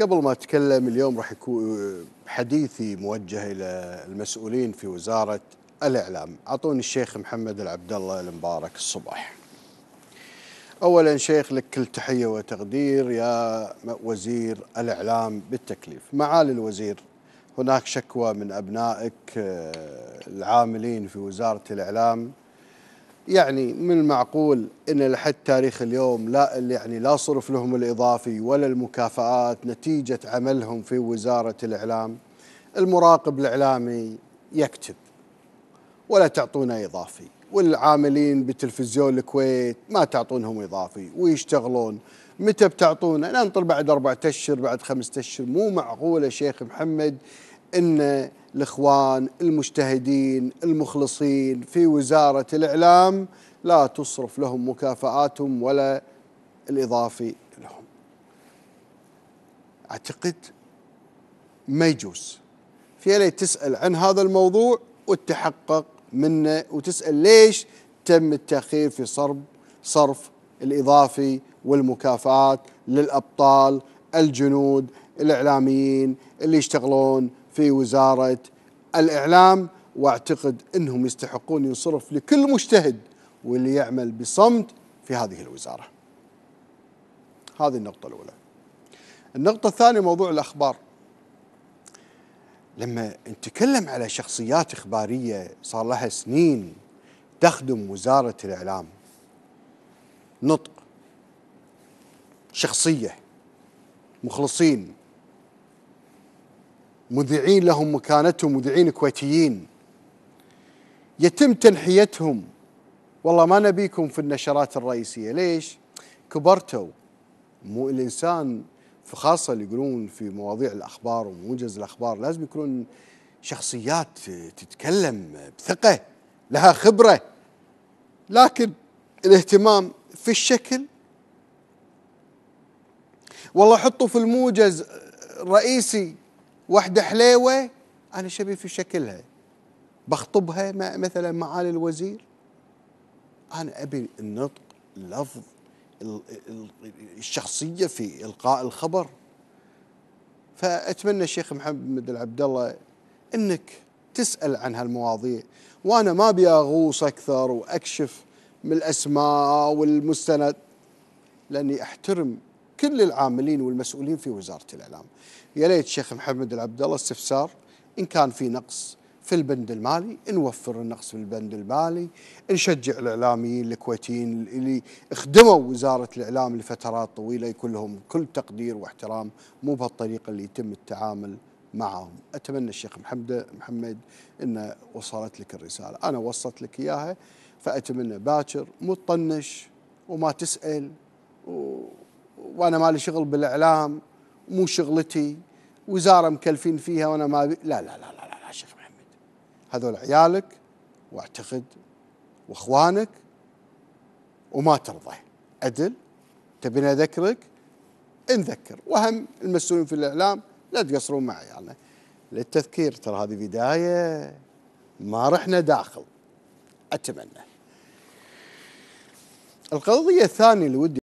قبل ما اتكلم اليوم راح يكون حديثي موجه الى المسؤولين في وزاره الاعلام، اعطوني الشيخ محمد العبد الله المبارك الصباح اولا شيخ لك كل تحيه وتقدير يا وزير الاعلام بالتكليف، معالي الوزير هناك شكوى من ابنائك آه، العاملين في وزاره الاعلام يعني من المعقول ان لحد تاريخ اليوم لا يعني لا صرف لهم الاضافي ولا المكافآت نتيجه عملهم في وزاره الاعلام المراقب الاعلامي يكتب ولا تعطونا اضافي والعاملين بتلفزيون الكويت ما تعطونهم اضافي ويشتغلون متى بتعطونا ننطر بعد أربعة اشهر بعد خمسة اشهر مو معقوله شيخ محمد ان الاخوان المجتهدين المخلصين في وزاره الاعلام لا تصرف لهم مكافاتهم ولا الاضافي لهم. اعتقد ما يجوز. في لي تسال عن هذا الموضوع وتحقق منه وتسال ليش تم التاخير في صرف صرف الاضافي والمكافآت للابطال الجنود الاعلاميين اللي يشتغلون في وزاره الاعلام واعتقد انهم يستحقون ينصرف لكل مجتهد واللي يعمل بصمت في هذه الوزاره. هذه النقطه الاولى. النقطه الثانيه موضوع الاخبار. لما نتكلم على شخصيات اخباريه صار لها سنين تخدم وزاره الاعلام. نطق شخصيه مخلصين مذيعين لهم مكانتهم مذيعين كويتيين يتم تنحيتهم والله ما نبيكم في النشرات الرئيسيه ليش؟ كبرتوا مو الانسان في خاصه اللي يقولون في مواضيع الاخبار وموجز الاخبار لازم يكونون شخصيات تتكلم بثقه لها خبره لكن الاهتمام في الشكل والله حطوا في الموجز رئيسي واحدة حليوة أنا شبي في شكلها بخطبها مثلا معالي الوزير أنا أبي النطق اللفظ الشخصية في إلقاء الخبر فأتمنى الشيخ محمد العبد الله أنك تسأل عن هالمواضيع وأنا ما أبي أغوص أكثر وأكشف من الأسماء والمستند لأني أحترم كل العاملين والمسؤولين في وزاره الاعلام. يا ليت الشيخ محمد العبد الله استفسار ان كان في نقص في البند المالي نوفر النقص في البند المالي نشجع الإعلاميين الكويتيين اللي خدموا وزارة الإعلام لفترات طويلة يكون لهم كل تقدير واحترام مو بهالطريقة اللي يتم التعامل معهم أتمنى الشيخ محمد محمد أن وصلت لك الرسالة أنا وصلت لك إياها فأتمنى باكر مو تطنش وما تسأل و وانا مالي شغل بالاعلام مو شغلتي وزاره مكلفين فيها وانا ما بي لا لا لا لا لا, لا شيخ محمد هذول عيالك واعتقد واخوانك وما ترضى عدل تبين اذكرك انذكر وهم المسؤولين في الاعلام لا تقصرون مع عيالنا يعني للتذكير ترى هذه بدايه ما رحنا داخل اتمنى القضيه الثانيه اللي ودي